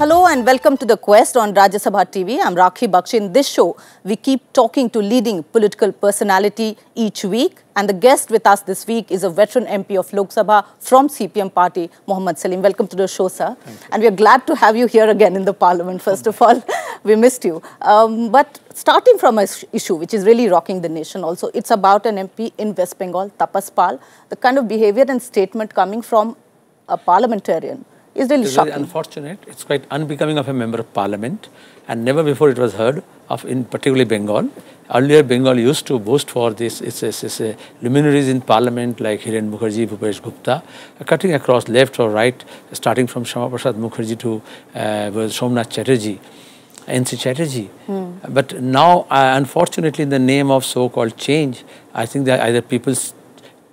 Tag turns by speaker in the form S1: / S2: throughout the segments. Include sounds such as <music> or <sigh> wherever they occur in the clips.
S1: Hello and welcome to The Quest on Rajya Sabha TV. I'm Rakhi Bakshi. In this show, we keep talking to leading political personality each week. And the guest with us this week is a veteran MP of Lok Sabha from CPM party, Mohammad Salim. Welcome to the show, sir. And we're glad to have you here again in the parliament, first of all. <laughs> we missed you. Um, but starting from an issue which is really rocking the nation also, it's about an MP in West Bengal, Tapas Pal, the kind of behavior and statement coming from a parliamentarian is really it's shocking. Very
S2: unfortunate. It's quite unbecoming of a member of parliament, and never before it was heard of, in particularly Bengal. Earlier, Bengal used to boast for this. It's, it's, it's a uh, luminaries in parliament like Hiran Mukherjee, Bhupesh Gupta, uh, cutting across left or right, starting from Shama Prasad Mukherjee to uh, Somnath Chatterjee. NC Chatterjee. Hmm. But now, uh, unfortunately, in the name of so called change, I think that either people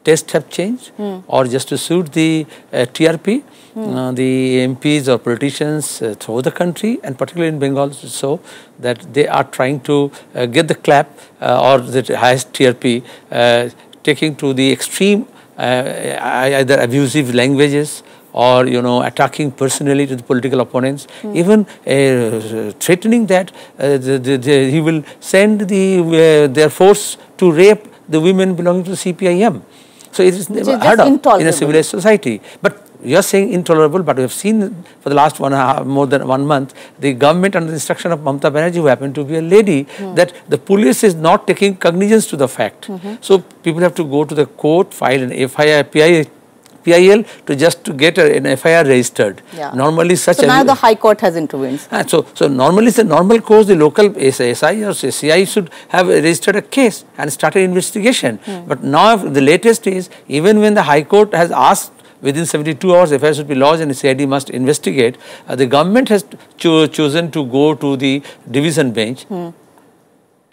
S2: tests have changed mm. or just to suit the uh, TRP. Mm. Uh, hmm. the MPs or politicians uh, throughout the country and particularly in Bengal so that they are trying to uh, get the clap uh, or the highest TRP uh, taking to the extreme either abusive languages or you know attacking personally to the political opponents mm. even uh, threatening that uh, the, the, the, he will send the uh, their force to rape the women belonging to the CPIM so it is never heard of in a civilized society. But you are saying intolerable, but we have seen for the last one more than one month, the government under the instruction of Mamta Banerjee, who happened to be a lady, mm. that the police is not taking cognizance to the fact. Mm -hmm. So people have to go to the court, file an FIR, PIA. PIL to just to get a, an FIR registered. Yeah. Normally such. So now the
S1: High Court has intervened.
S2: Uh, so so normally the normal course the local SI or CI should have registered a case and started investigation. Hmm. But now the latest is even when the High Court has asked within 72 hours FIR should be lodged and CID must investigate. Uh, the government has cho chosen to go to the division bench hmm.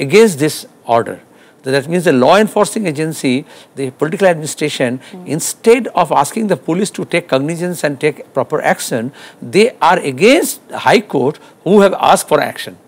S2: against this order. That means the law enforcing agency, the political administration, mm. instead of asking the police to take cognizance and take proper action, they are against the High Court who have asked for
S1: action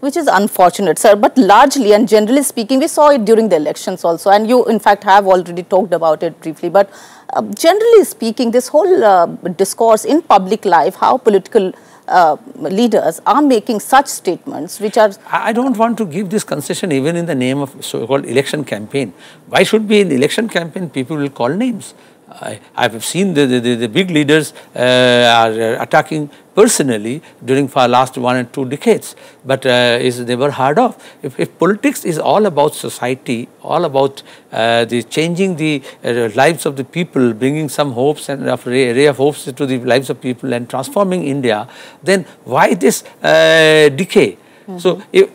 S1: which is unfortunate, sir. But largely and generally speaking, we saw it during the elections also. And you, in fact, have already talked about it briefly. But uh, generally speaking, this whole uh, discourse in public life, how political uh, leaders are making such statements which are...
S2: I don't want to give this concession even in the name of so-called election campaign. Why should be in election campaign people will call names? I, have seen the, the, the big leaders uh, are uh, attacking personally during for last one and two decades, but uh, is never heard of. If, if, politics is all about society, all about uh, the changing the uh, lives of the people, bringing some hopes and of ray, ray, of hopes to the lives of people and transforming India, then why this uh, decay? Mm -hmm. So, if,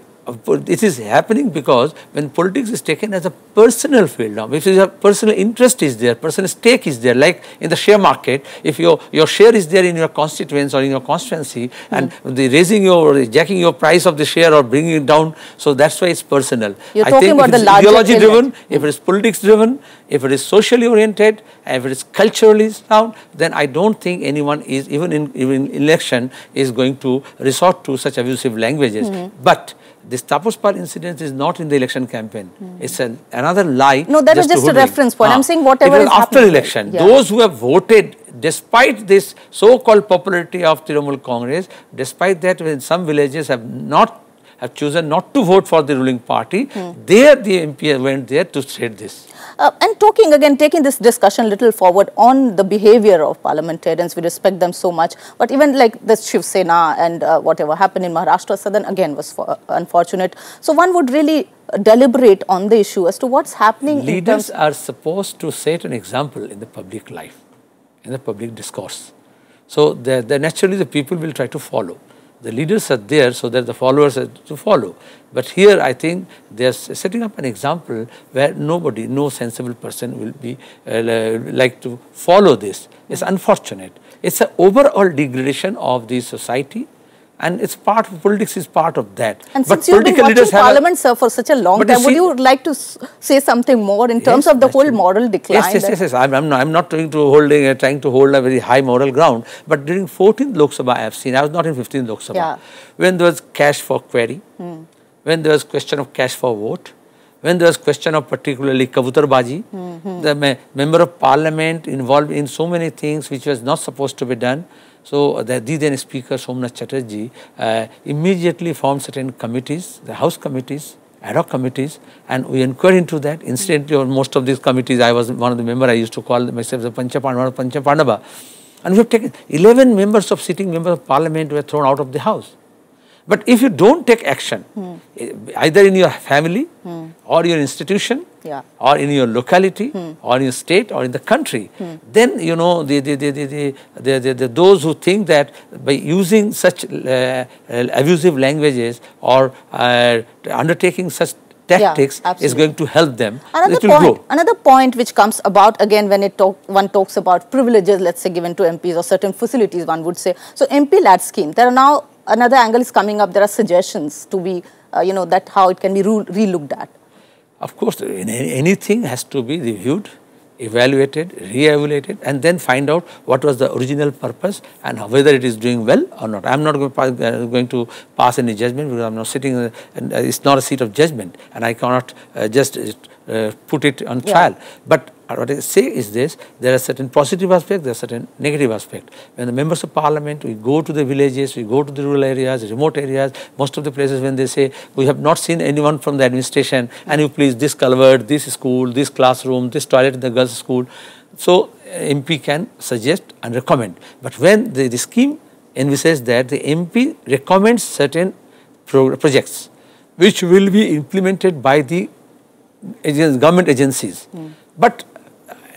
S2: it is happening because when politics is taken as a personal field now, if your personal interest is there, personal stake is there, like in the share market, if your, your share is there in your constituents or in your constituency mm. and the raising your, or jacking your price of the share or bringing it down, so that's why it's personal. You're I talking about the larger ideology driven, if it is politics driven, if it is socially oriented, if it is culturally sound, then I don't think anyone is, even in, even election, is going to resort to such abusive languages. Mm -hmm. But this Tapospal incident is not in the election campaign. Mm. It's an, another lie. No, that just just a reference point. I'm ah. saying whatever is after election. Yeah. Those who have voted despite this so-called popularity of Trinamool Congress, despite that in some villages have not have chosen not to vote for the ruling party. There the MP went there to state this.
S1: Uh, and talking again, taking this discussion a little forward on the behavior of parliamentarians, we respect them so much. But even like the Shiv Sena and uh, whatever happened in Maharashtra, Southern again was for, uh, unfortunate. So one would really deliberate on the issue as to what's happening. Leaders
S2: are supposed to set an example in the public life, in the public discourse. So the, the naturally the people will try to follow. The leaders are there so that the followers are to follow. But here I think they are setting up an example where nobody, no sensible person will be uh, like to follow this. It's unfortunate. It's an overall degradation of the society and it's part of politics is part of that. And but since you've been watching Parliament,
S1: a, sir, for such a long time, see, would you like to say something more in yes, terms of the whole moral decline? Yes, yes, yes.
S2: yes. I'm, I'm, not, I'm not trying to holding trying to hold a very high moral ground. But during 14th Lok Sabha, I have seen. I was not in 15th Lok Sabha. Yeah. When there was cash for query, hmm. when there was question of cash for vote, when there was question of particularly kavutarbaji, mm -hmm. the me member of parliament involved in so many things which was not supposed to be done. So uh, the, then Speaker Somnath Chatterjee uh, immediately formed certain committees, the House committees, ad hoc committees and we inquired into that. Incidentally, on most of these committees, I was one of the member. I used to call myself the Panchapandava, Panchapandava. And we have taken 11 members of sitting members of parliament were thrown out of the house. But if you don't take action, hmm. either in your family hmm. or your institution yeah. or in your locality hmm. or in your state or in the country, hmm. then you know the, the, the, the, the, the, the, those who think that by using such uh, uh abusive languages or uh, undertaking such tactics yeah, is going to help them. Another point,
S1: another point which comes about again when it talk, one talks about privileges, let's say given to MPs or certain facilities, one would say. So MP lad scheme. There are now another angle is coming up, there are suggestions to be, uh, you know, that how it can be re-looked at? Of course,
S2: anything has to be reviewed, evaluated, re-evaluated and then find out what was the original purpose and whether it is doing well or not. I am not uh, going to pass any judgment because I am not sitting, uh, uh, it's not a seat of judgment and I cannot uh, just uh, uh, put it on trial. But what I say is this, there are certain positive aspects, there are certain negative aspects. When the members of parliament, we go to the villages, we go to the rural areas, remote areas, most of the places when they say, we have not seen anyone from the administration, and you please this culvert, this school, this classroom, this toilet in the girls' school. So, uh, MP can suggest and recommend. But when the, the scheme envisages that, the MP recommends certain projects which will be implemented by the government agencies. Mm. But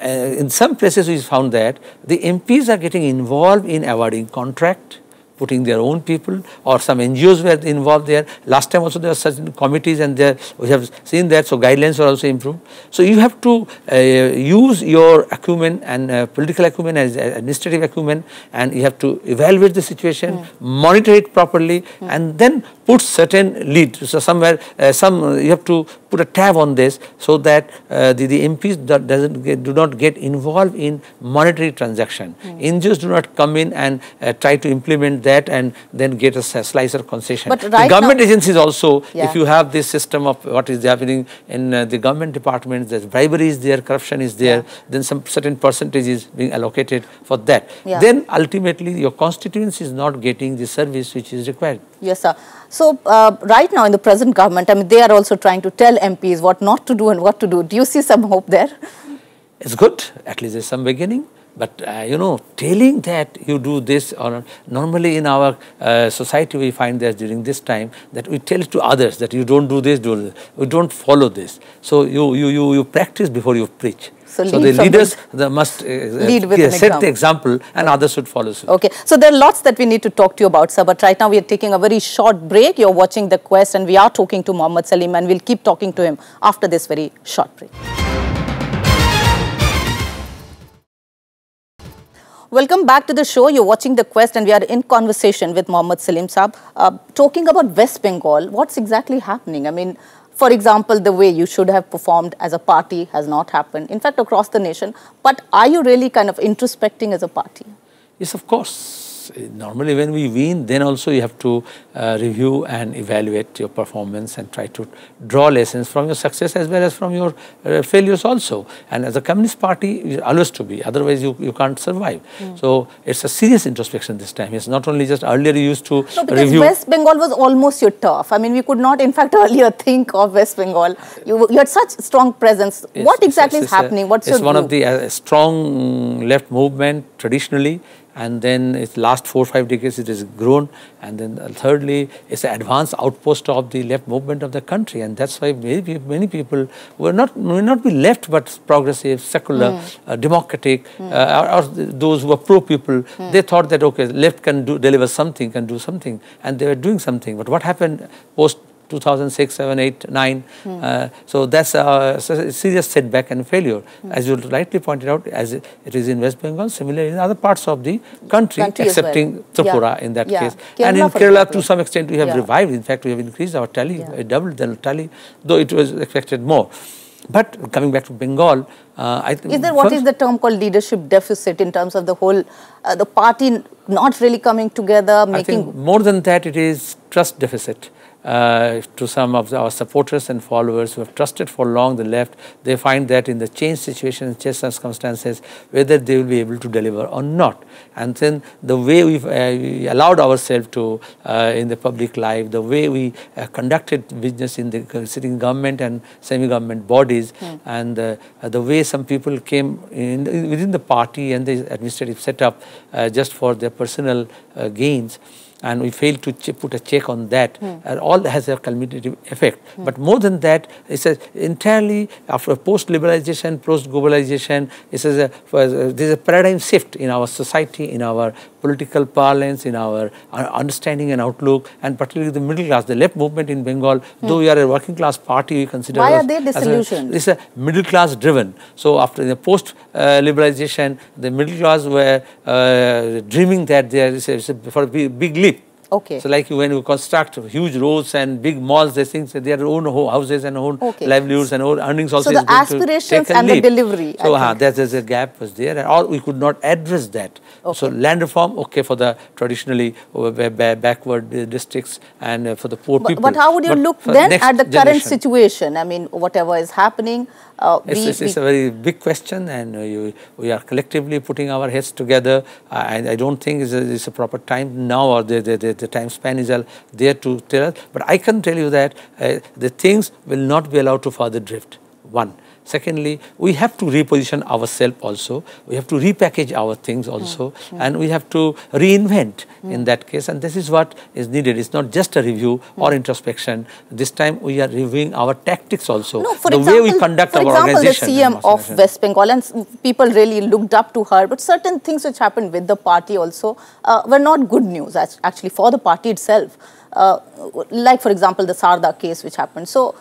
S2: uh, in some places we found that the MPs are getting involved in awarding contract, putting their own people or some NGOs were involved there. Last time also there were such committees and there we have seen that so guidelines were also improved. So you have to uh, use your acumen and uh, political acumen and uh, administrative acumen and you have to evaluate the situation, mm. monitor it properly mm. and then put certain lead. So somewhere, uh, some you have to put a tab on this so that uh, the, the MPs that doesn't get, do not get involved in monetary transaction. Mm. NGOs do not come in and uh, try to implement that and then get a slicer concession. But right the government now, agencies also, yeah. if you have this system of what is happening in uh, the government departments, there's bribery is there, corruption is there, yeah. then some certain percentage is being allocated for that. Yeah. Then ultimately your constituency is not getting the service which is required.
S1: Yes, sir. So, uh, right now in the present government, I mean, they are also trying to tell MPs what not to do and what to do. Do you see some hope there?
S2: It's good. At least there's some beginning. But, uh, you know, telling that you do this or normally in our uh, society we find that during this time that we tell to others that you don't do this, do this. We don't follow this. So, you, you, you, you practice before you preach. So, so the leaders the must uh, uh, lead with set example. the example and others should follow suit.
S1: Okay. So there are lots that we need to talk to you about, sir. But right now we are taking a very short break. You're watching The Quest and we are talking to Muhammad Salim and we'll keep talking to him after this very short break. Welcome back to the show. You're watching The Quest and we are in conversation with Muhammad Salim Saab. Uh, talking about West Bengal, what's exactly happening? I mean, for example, the way you should have performed as a party has not happened, in fact, across the nation. But are you really kind of introspecting as a party? Yes, of course
S2: normally when we win, then also you have to uh, review and evaluate your performance and try to draw lessons from your success as well as from your uh, failures also. And as a Communist Party, it always to be, otherwise you, you can't survive. Mm. So it's a serious introspection this time. It's not only just earlier you used to no, because review. West
S1: Bengal was almost your turf. I mean, we could not in fact <laughs> earlier think of West Bengal. You, you had such strong presence. It's, what exactly it's, it's is happening? What's it's your one of the
S2: uh, strong left movement traditionally and then its last four five decades it has grown and then thirdly it's an advanced outpost of the left movement of the country and that's why many, many people were not may not be left but progressive secular mm. uh, democratic mm. uh, or, or, those who were pro people mm. they thought that okay left can do deliver something can do something and they were doing something but what happened post 2006, 7, 8, 9. Mm. Uh, so that's a, serious setback and failure. Mm. As you rightly pointed out, as it is in West Bengal, similarly in other parts of the country, country excepting well. Tripura yeah. in that yeah. case. Kerala and in Kerala, example. to some extent, we have yeah. revived. In fact, we have increased our tally, uh, doubled the tally, though it was expected more. But coming back to Bengal, uh, I think. Is there what is the
S1: term called leadership deficit in terms of the whole, uh, the party not really coming together, making.
S2: more than that, it is trust deficit uh, to some of the, our supporters and followers who have trusted for long the left, they find that in the changed situation and changed circumstances, whether they will be able to deliver or not. And then the way we've uh, we allowed ourselves to uh, in the public life, the way we uh, conducted business in the uh, sitting government and semi-government bodies, mm. and uh, the way some people came in, within the party and the administrative setup just for their personal gains and we fail to put a check on that, mm. and all has a cumulative effect. Mm. But more than that, it's says entirely after post-liberalization, post-globalization, it says uh, uh, there's a paradigm shift in our society, in our political parlance, in our, uh, understanding and outlook, and particularly the middle class, the left movement in Bengal, mm. though we are a working class party, we consider Why us, are they disillusioned? it's a middle class driven. So after the post-liberalization, the middle class were uh, dreaming that there is a, for a big leap Okay. So like when you construct huge roads and big malls, they think they their own houses and own okay. livelihoods and own earnings also. So the aspirations and leap. the delivery. So uh, there's, there's, a gap was there, all we could not address that. Okay. So land reform, okay, for the traditionally uh, backward uh, districts and uh, for the poor but, people. But how would you but look then at the current generation.
S1: situation? I mean, whatever is happening, uh, is we, it's, it's, a
S2: very big question and you, we are collectively putting our heads together. I, I don't think it's a, it's a, proper time now or the, the, the, the time span is there to tell us. But I can tell you that uh, the things will not be allowed to further drift. One. Secondly, we have to reposition ourselves also. We have to repackage our things also. Yeah, hmm, yeah. Hmm. And we have to reinvent mm. in that case. And this is what is needed. It's not just a review mm. or introspection. This time we are reviewing our tactics also. No, for the example, way we conduct for our example, organization. the CM of West
S1: Bengal and people really looked up to her. But certain things which happened with the party also uh, were not good news actually for the party itself. Uh, like for example, the Sarda case which happened. So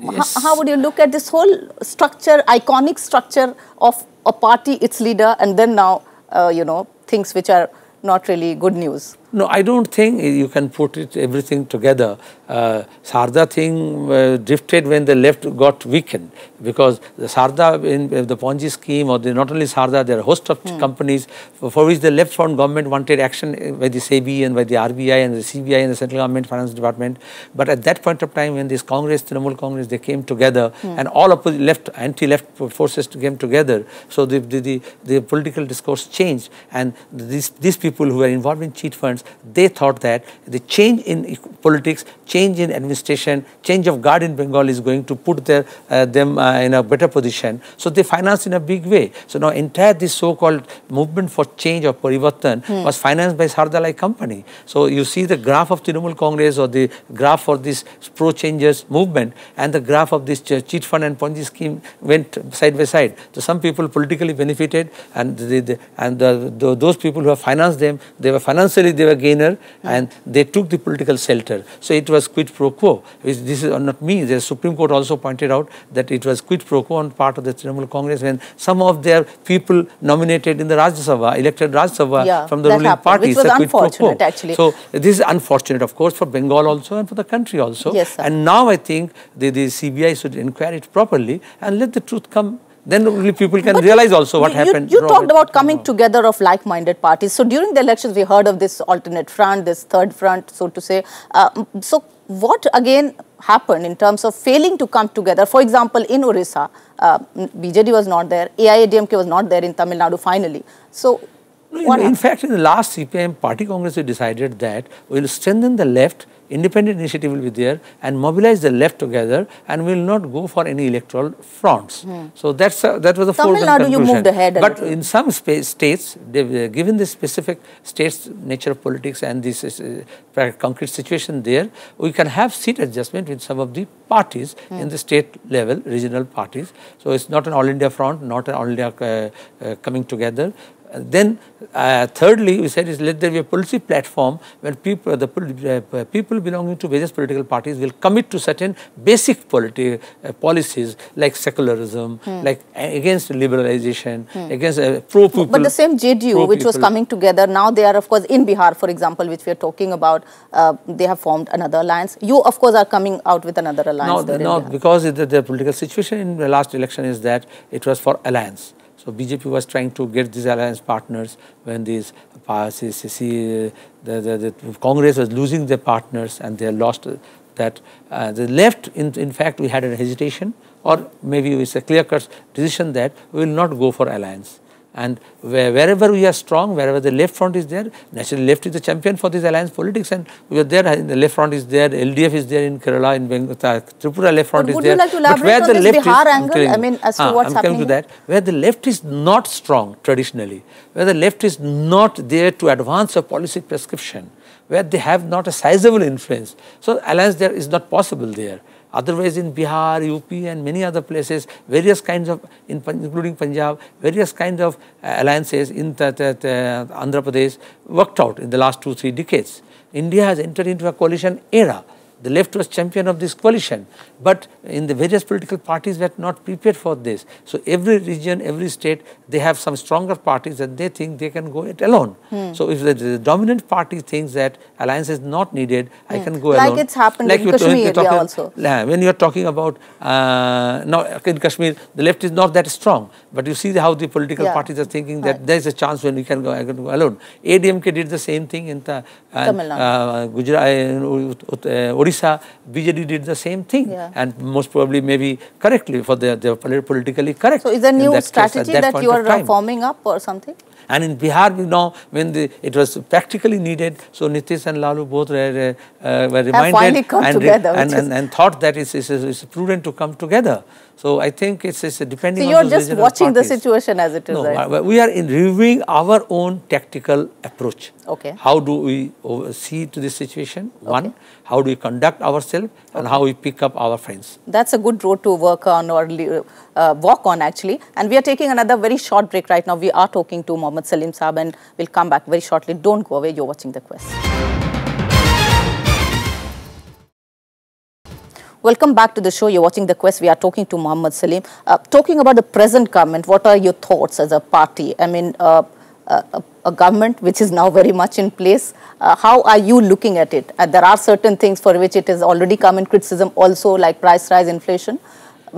S1: Yes. How would you look at this whole structure, iconic structure of a party, its leader, and then now, uh, you know, things which are not really good news?
S2: No, I don't think you can put it everything together. Uh, Sarda thing uh, drifted when the left got weakened because the Sarda in the Ponzi scheme or the, not only Sarda, there are a host of mm. companies for, for, which the left-front government wanted action by the SEBI and by the RBI and the CBI and the central government finance department. But at that point of time when this Congress, Trinamool Congress, they came together mm. and all of left, anti-left forces came together. So the, the, the, the, political discourse changed and these, these people who were involved in cheat funds, they thought that the change in politics, change in administration, change of guard in Bengal is going to put their, uh, them uh, uh, in a better position. So they financed in a big way. So now entire this so-called movement for change or parivartan hmm. was financed by Sardalai company. So you see the graph of Trinamool Congress or the graph for this pro-changers movement and the graph of this cheat fund and Ponzi scheme went side by side. So some people politically benefited and and the, the, those people who have financed them, they were financially they were gainer hmm. and they took the political shelter. So it was quid pro quo. This is not me. The Supreme Court also pointed out that it was was quid pro quo on part of the Trinamool Congress when some of their people nominated in the Rajya Sabha, elected Rajya Sabha yeah, from the ruling party. Which was unfortunate actually. So this is unfortunate of course for Bengal also and for the country also. Yes, sir. And now I think the, the CBI should inquire it properly and let the truth come then only people can but realize also what you, happened. You talked
S1: about coming together of like-minded parties. So during the elections, we heard of this alternate front, this third front, so to say. Uh, so what again happened in terms of failing to come together. For example, in Orissa, uh, BJD was not there, AIADMK was not there in Tamil Nadu finally. So, no, in, in fact,
S2: in the last CPM, Party Congress, we decided that we will strengthen the left independent initiative will be there and mobilize the left together and will not go for any electoral fronts. Hmm. So that's a, uh, that was the Tamil Nadu conclusion. you moved ahead. But in some states, uh, given the specific states nature of politics and this uh, uh, concrete situation there, we can have seat adjustment with some of the parties hmm. in the state level, regional parties. So it's not an all India front, not an all India uh, uh coming together then uh, thirdly, we said is let there be a policy platform when people, the uh, people belonging to various political parties will commit to certain basic politi uh, policies like secularism, hmm. like uh, against liberalization, hmm. against uh, pro people. But the same JDU, which was coming
S1: together, now they are of course in Bihar, for example, which we are talking about, uh, they have formed another alliance. You, of course, are coming out with another alliance. No, no
S2: because the, the, political situation in the last election is that it was for alliance. So BJP was trying to get these alliance partners when these uh, see, see, uh, the, the, the, Congress was losing their partners and they lost uh, that. Uh, the left, in, in fact, we had a hesitation or maybe it's a clear-cut decision that we will not go for alliance. And wherever we are strong, wherever the left front is there, naturally left is the champion for this alliance politics and we are there, the left front is there, LDF is there in Kerala, in Bengal, uh, Tripura left front but is there. Like but where the left Bihar is, angle, I mean, as to ah, what's I'm happening. coming to that. Where the left is not strong traditionally, where the left is not there to advance a policy prescription, where they have not a sizable influence. So alliance there is not possible there. Otherwise in Bihar, UP and many other places, various kinds of, in, including Punjab, various kinds of uh, alliances in the that, Andhra Pradesh worked out in the last two, three decades. India has entered into a coalition era the left was champion of this coalition, but in the various political parties were not prepared for this. So every region, every state, they have some stronger parties that they think they can go it alone. Hmm. So if the, the, dominant party thinks that alliance is not needed, hmm. I can go like alone. Like it's happened like in Kashmir talking, also. When you are talking about uh, now in Kashmir, the left is not that strong, but you see how the political yeah. parties are thinking that right. there is a chance when we can go, I can go alone. ADMK did the same thing in the, uh, uh, Gujarat, uh, uh Odisha. Odisha, BJD did the same thing. Yeah. And most probably maybe correctly for their, their politically correct. So is a new strategy case, that, that you are forming
S1: up or something?
S2: And in Bihar, we know, when the, it was practically needed, so Nitish and Lalu both were, uh, uh were reminded and, together, and, and, and, thought that it's, it's, it's, prudent to come together. So I think it's, it's depending so you're on you're just watching parties.
S1: the situation as it is, no, right?
S2: Uh, we are reviewing our own tactical approach. Okay. How do we see to this situation? One, okay. how do we conduct ourselves okay. and how we pick up our friends.
S1: That's a good road to work on or uh, walk on actually. And we are taking another very short break right now. We are talking to Mom Mohammad Salim Saab and we'll come back very shortly. Don't go away. You're watching The Quest. Welcome back to the show. You're watching The Quest. We are talking to Muhammad Salim. Uh, talking about the present government, what are your thoughts as a party? I mean, uh, uh, a government which is now very much in place. Uh, how are you looking at it? Uh, there are certain things for which it has already come in criticism also like price rise, inflation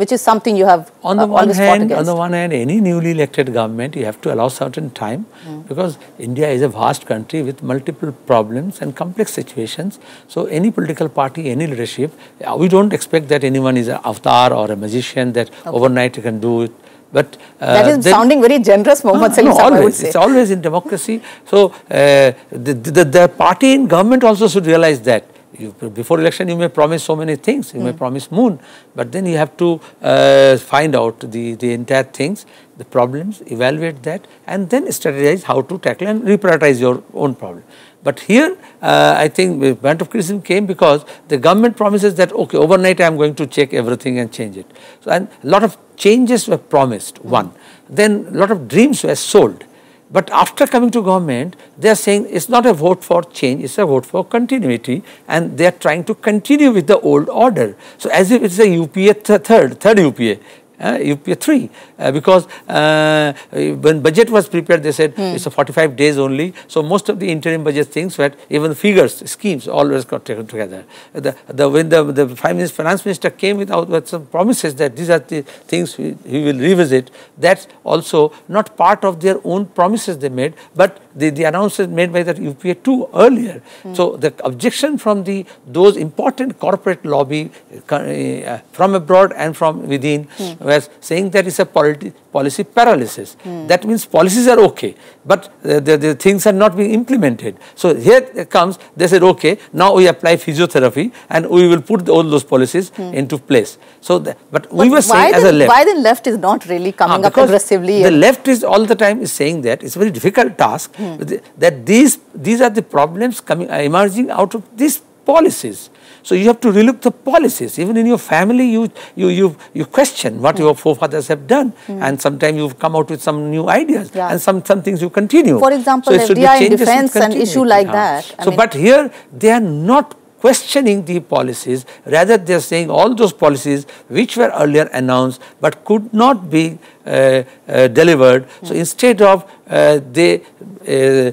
S1: which is something you have on the uh, one hand, On the
S2: one hand, any newly elected government, you have to allow certain time mm. because India is a vast country with multiple problems and complex situations. So any political party, any leadership, uh, we don't expect that anyone is an avatar or a magician that okay. overnight you can do it. But uh, that is then, sounding
S1: very generous, Mohammad Salim. No, it's
S2: always in democracy. So uh, the, the, the party in government also should realize that you, before election you may promise so many things, you mm. may hmm. promise moon, but then you have to uh, find out the, the entire things, the problems, evaluate that and then strategize how to tackle and reprioritize your own problem. But here uh, I think the band of criticism came because the government promises that okay overnight I am going to check everything and change it. So and a lot of changes were promised, one. Hmm. Then a lot of dreams were sold but after coming to government, they are saying it's not a vote for change, it's a vote for continuity and they are trying to continue with the old order. So as if it's a UPA, th third, third UPA, uh, UPA3 uh, because uh, when budget was prepared they said hmm. it's a 45 days only so most of the interim budget things were even figures schemes always got taken together the, the when the, the finance, finance minister came with, with some promises that these are the things he we will revisit that's also not part of their own promises they made but the, the announcement made by the UPA too earlier. Mm. So the objection from the those important corporate lobby uh, uh from abroad and from within mm. was saying that it's a policy paralysis. Mm. That means policies are okay but the, the, the, things are not being implemented. So here comes, they said, okay, now we apply physiotherapy and we will put the, all those policies hmm. into place. So, the, but, but, we were saying the, as a left. Why
S1: the left is not really ah, coming ah, up aggressively? The left
S2: is all the time is saying that, it's a very difficult task, hmm. that these, these are the problems coming, emerging out of these policies. So you have to relook the policies. Even in your family, you you you, you question what mm. your forefathers have done, mm. and sometimes you've come out with some new ideas, yeah. and some some things you continue. For example, so FDI in defence, an issue like yeah. that. I so, mean, but here they are not questioning the policies. Rather, they are saying all those policies which were earlier announced but could not be uh, uh, delivered. Mm. So, hmm. instead of uh, they uh,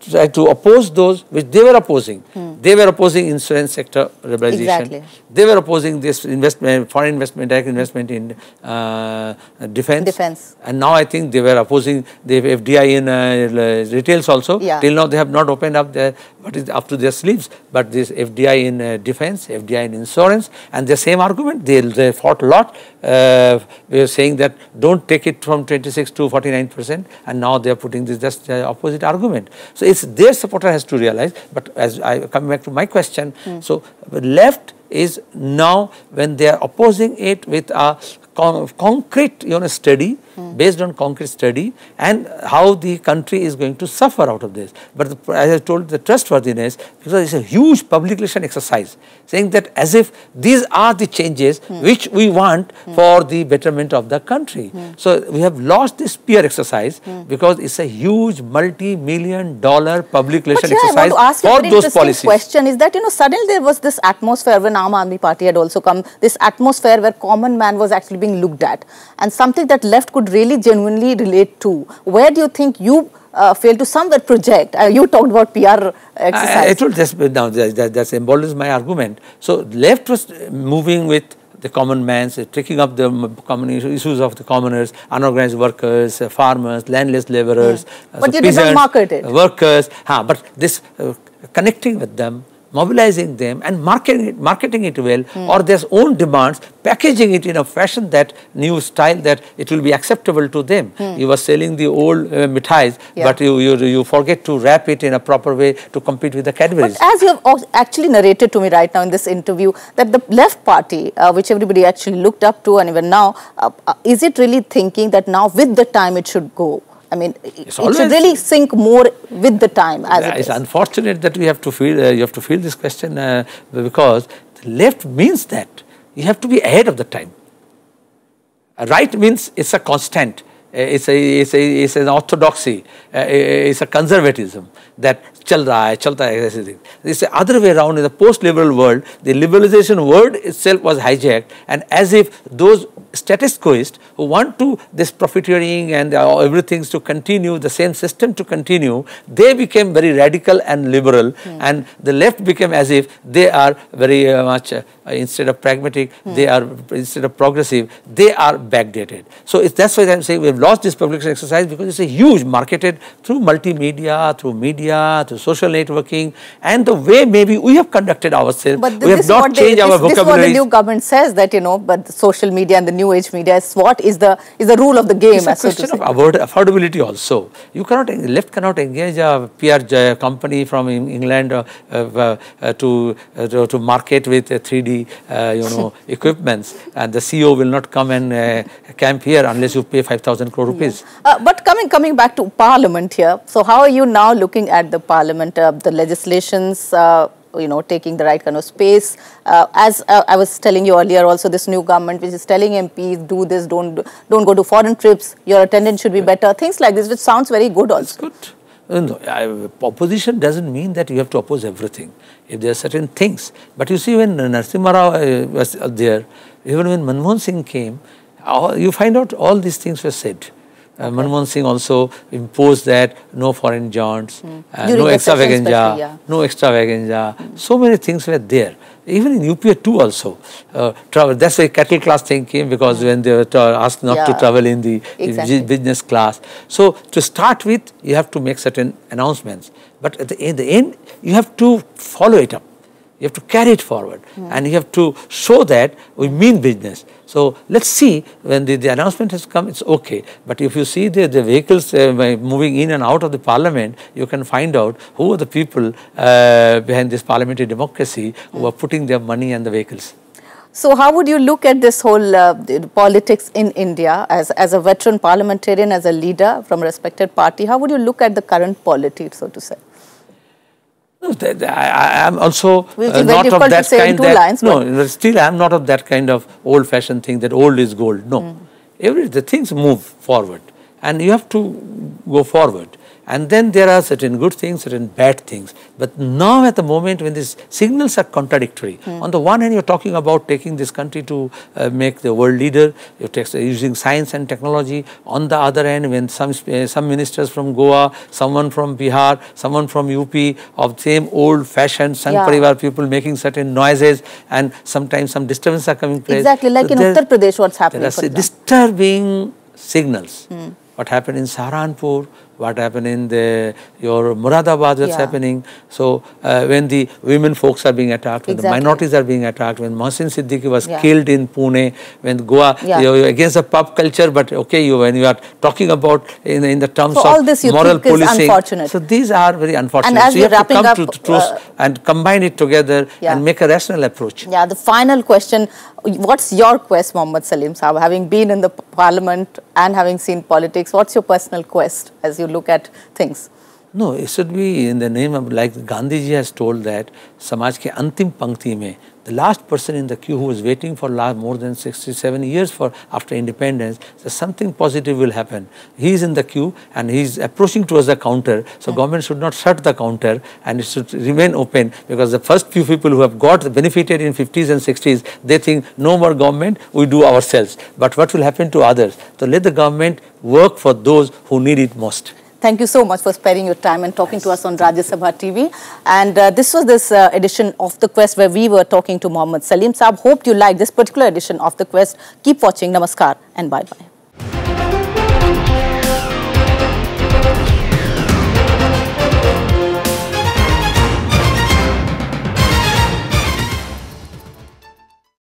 S2: try to oppose those which they were opposing. Hmm. They were opposing insurance sector liberalization. Exactly. They were opposing this investment, foreign investment, direct investment in uh, defense. Defense. And now I think they were opposing the FDI in uh, retails also. Yeah. Till now they have not opened up their what is up to their sleeves. But this FDI in uh, defense, FDI in insurance, and the same argument they they fought a lot. Uh, we were saying that don't take it from 26 to 49 percent, and now they are putting this just uh, opposite argument. So it's their supporter has to realize. But as I come back to my question, mm. so left is now when they are opposing it with a con concrete, you know, study mm. based on concrete study and how the country is going to suffer out of this. But the, as I told, the trustworthiness, because it's a huge public relation exercise, saying that as if these are the changes mm. which we want mm. for the betterment of the country. So we have lost this peer exercise because it's a huge multi-million dollar public relation exercise I want to ask for those policies. question
S1: is that, you know, suddenly there was this atmosphere when Aam Aadmi Party had also come, this atmosphere where common man was actually being looked at and something that left could really genuinely relate to? Where do you think you uh, fail to somewhere project? Uh, you talked about PR uh, exercise. I, I told
S2: this, now that, that, that's embodies my argument. So left was moving with the common man's, taking up the common issues of the commoners, unorganized workers, uh, farmers, landless laborers. Yeah. Uh, but so you did not market it. Workers, huh, but this uh, connecting with them, mobilizing them and marketing it, marketing it well mm. or their own demands, packaging it in a fashion that new style that it will be acceptable to them. Mm. You are selling the old uh, mithais, yeah. but you, you you forget to wrap it in a proper way to compete with the Cadbury's. But
S1: as you have actually narrated to me right now in this interview that the left party, uh, which everybody actually looked up to and even now, uh, uh is it really thinking that now with the time it should go? I mean, it's it should really sink more with the time as yeah, it's
S2: unfortunate that we have to feel, uh, you have to feel this question uh, because the left means that you have to be ahead of the time. A uh, right means it's a constant. Uh, it's, a, it's, a, it's an orthodoxy, uh, it's a conservatism that chal raha hai, chalta hai, It's the other way around in the post-liberal world, the liberalization word itself was hijacked and as if those coist who want to this profiteering and uh, everything to continue, the same system to continue, they became very radical and liberal mm. and the left became as if they are very uh, much, uh, instead of pragmatic, mm. they are, instead of progressive, they are backdated. So that's why I am saying we have lost this public exercise because it's a huge marketed through multimedia, through media, through social networking and the way maybe we have conducted ourselves. But we have not changed they, this, our vocabulary. This is what the new
S1: government says that, you know, but social media and the new new age media is what is the is the rule of the game. It's a question so of
S2: affordability also. You cannot left cannot engage a PR company from England uh, uh, uh to, to, uh, to market with 3D uh, you know <laughs> equipments, and the CEO will not come and camp here unless you pay 5,000 crore rupees.
S1: Yeah. but coming coming back to Parliament here, so how are you now looking at the Parliament, the legislations? you know, taking the right kind of space. Uh, as uh, I was telling you earlier, also this new government which is telling MPs, do this, don't, don't go to foreign trips, your attendance should be better, things like this, which sounds very good also. That's good.
S2: Uh, no, I, opposition doesn't mean that you have to oppose everything. If there are certain things, but you see, when Narasimha Rao uh, was there, even when Manmohan Singh came, you find out all these things were said. Uh, Manmohan Singh also imposed that no foreign jaunts, mm. uh, no extravaganza, yeah. no extravaganza. Mm. So many things were there. Even in UPA 2 also, uh, travel. That's why cattle class thing came because mm. when they were asked not yeah. to travel in the exactly. business class. So to start with, you have to make certain announcements. But at the, in the end, you have to follow it up. You have to carry it forward yeah. and you have to show that we mean business. So let's see when the, the announcement has come, it's okay. But if you see the, the vehicles uh, moving in and out of the parliament, you can find out who are the people uh, behind this parliamentary democracy who are putting their money and the vehicles.
S1: So how would you look at this whole uh, politics in India as, as a veteran parliamentarian, as a leader from a respected party? How would you look at the current polity, so to say?
S2: I am also uh, not of that kind. That, lines, no, still I am not of that kind of old-fashioned thing that old is gold. No, mm. every the things move forward, and you have to go forward. And then there are certain good things, certain bad things. But now at the moment when these signals are contradictory, mm. on the one hand you're talking about taking this country to uh, make the world leader, you're using science and technology. On the other hand, when some, uh, some ministers from Goa, someone from Bihar, someone from UP of same old fashioned Sangh yeah. Parivar people making certain noises and sometimes some disturbances are coming place. Exactly, like so in Uttar
S1: Pradesh what's happening. There are disturbing
S2: signals. Mm. What happened in Saharanpur, what happened in the, your Muradabad, what's yeah. happening. So uh, when the women folks are being attacked, when exactly. the minorities are being attacked, when Mohsin Siddiqui was yeah. killed in Pune, when Goa, yeah. you against the pop culture, but okay, you when you are talking about in, in the terms so of all this you moral policing. So these are very unfortunate. And as so you are wrapping up, to, the uh, and combine it together and make a rational approach.
S1: Yeah, the final question, what's your quest, Mohammad Salim Saab, having been in the parliament and having seen politics, what's your personal quest as you look at things.
S2: No, it should be in the name of like Gandhi ji has told that Samaj ke antim pankti mein, the last person in the queue who was waiting for last more than 67 years for after independence, so something positive will happen. He is in the queue and he is approaching towards the counter. So yeah. government should not shut the counter and it should remain open because the first few people who have got benefited in 50s and 60s, they think no more government, we do ourselves. But what will happen to others? So let the government work for those who need it most.
S1: Thank you so much for sparing your time and talking to us on Rajya Sabha TV. And uh, this was this uh, edition of The Quest where we were talking to Mohammad Salim Saab. Hope you liked this particular edition of The Quest. Keep watching. Namaskar and bye-bye.